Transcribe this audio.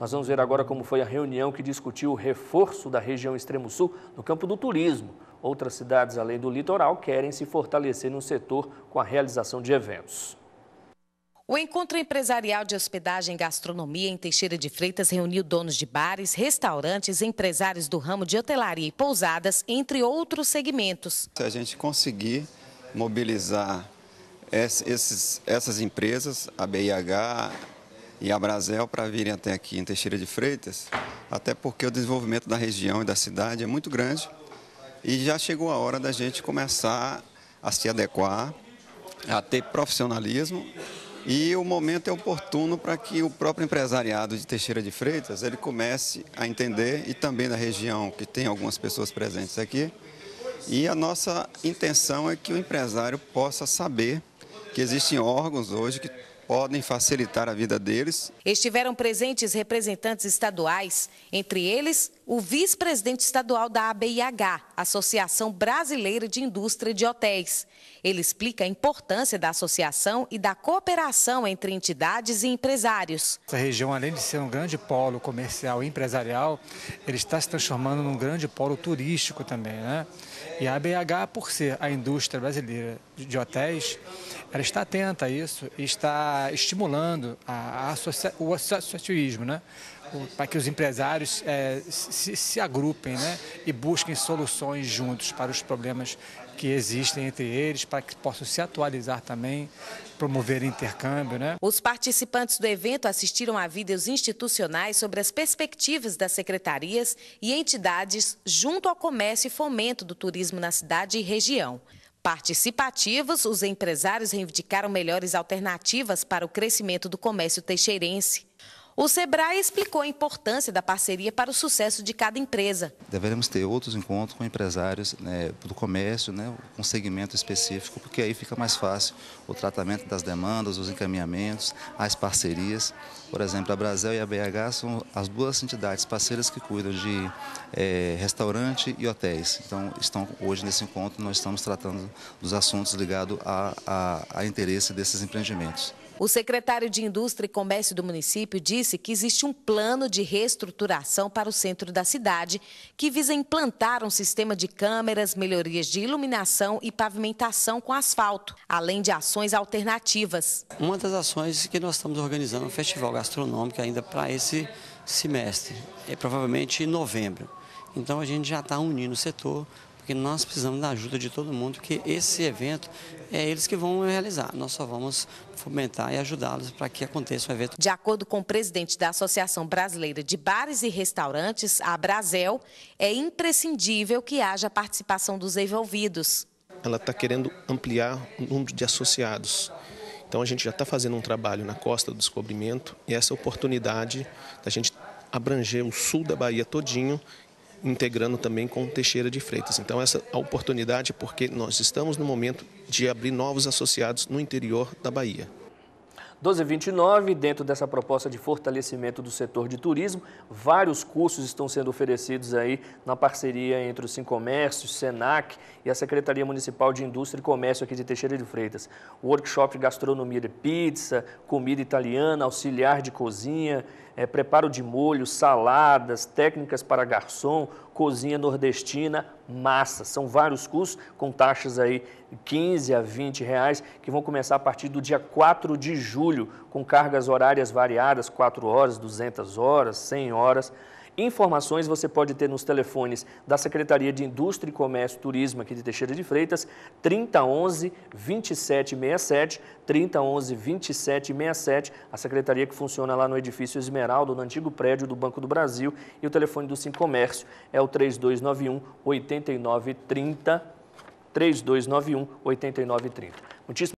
Nós vamos ver agora como foi a reunião que discutiu o reforço da região Extremo Sul no campo do turismo. Outras cidades além do litoral querem se fortalecer no setor com a realização de eventos. O encontro empresarial de hospedagem e gastronomia em Teixeira de Freitas reuniu donos de bares, restaurantes, empresários do ramo de hotelaria e pousadas, entre outros segmentos. Se a gente conseguir mobilizar esses, essas empresas, a BIH, e a Brasel para virem até aqui em Teixeira de Freitas, até porque o desenvolvimento da região e da cidade é muito grande e já chegou a hora da gente começar a se adequar, a ter profissionalismo e o momento é oportuno para que o próprio empresariado de Teixeira de Freitas ele comece a entender e também da região que tem algumas pessoas presentes aqui. E a nossa intenção é que o empresário possa saber que existem órgãos hoje que podem facilitar a vida deles. Estiveram presentes representantes estaduais, entre eles o vice-presidente estadual da ABIH, Associação Brasileira de Indústria de Hotéis. Ele explica a importância da associação e da cooperação entre entidades e empresários. Essa região, além de ser um grande polo comercial e empresarial, ele está se transformando num grande polo turístico também. Né? E a ABIH, por ser a indústria brasileira de hotéis, ela está atenta a isso e está estimulando a, a associa, o associativismo, né? para que os empresários é, se, se, agrupem né? e busquem soluções juntos para os problemas que existem entre eles, para que possam se atualizar também, promover intercâmbio. Né? Os participantes do evento assistiram a vídeos institucionais sobre as perspectivas das secretarias e entidades junto ao comércio e fomento do turismo na cidade e região. Participativos, os empresários reivindicaram melhores alternativas para o crescimento do comércio teixeirense. O Sebrae explicou a importância da parceria para o sucesso de cada empresa. Deveremos ter outros encontros com empresários né, do comércio, né, com segmento específico, porque aí fica mais fácil o tratamento das demandas, os encaminhamentos, as parcerias. Por exemplo, a Brasil e a BH são as duas entidades parceiras que cuidam de é, restaurante e hotéis. Então, estão hoje nesse encontro, nós estamos tratando dos assuntos ligados a, a, a interesse desses empreendimentos. O secretário de Indústria e Comércio do município disse que existe um plano de reestruturação para o centro da cidade, que visa implantar um sistema de câmeras, melhorias de iluminação e pavimentação com asfalto, além de ações alternativas. Uma das ações que nós estamos organizando é um festival gastronômico ainda para esse semestre, é provavelmente em novembro. Então a gente já está unindo o setor porque nós precisamos da ajuda de todo mundo, porque esse evento é eles que vão realizar. Nós só vamos fomentar e ajudá-los para que aconteça o evento. De acordo com o presidente da Associação Brasileira de Bares e Restaurantes, a Brasel, é imprescindível que haja a participação dos envolvidos. Ela está querendo ampliar o número de associados. Então a gente já está fazendo um trabalho na Costa do Descobrimento e essa oportunidade da gente abranger o sul da Bahia todinho integrando também com Teixeira de Freitas. Então, essa é oportunidade, porque nós estamos no momento de abrir novos associados no interior da Bahia. 1229, dentro dessa proposta de fortalecimento do setor de turismo, vários cursos estão sendo oferecidos aí na parceria entre o Sincomércio, Senac e a Secretaria Municipal de Indústria e Comércio aqui de Teixeira de Freitas. Workshop de gastronomia de pizza, comida italiana, auxiliar de cozinha, é, preparo de molho, saladas, técnicas para garçom, cozinha nordestina, massa. São vários cursos com taxas aí 15 a 20 reais que vão começar a partir do dia 4 de julho, com cargas horárias variadas, 4 horas, 200 horas, 100 horas. Informações você pode ter nos telefones da Secretaria de Indústria e Comércio e Turismo aqui de Teixeira de Freitas, 3011 2767, 3011 2767, a secretaria que funciona lá no edifício Esmeralda, no antigo prédio do Banco do Brasil, e o telefone do Sim Comércio é o 3291 8930, 3291 8930. Muitíssimo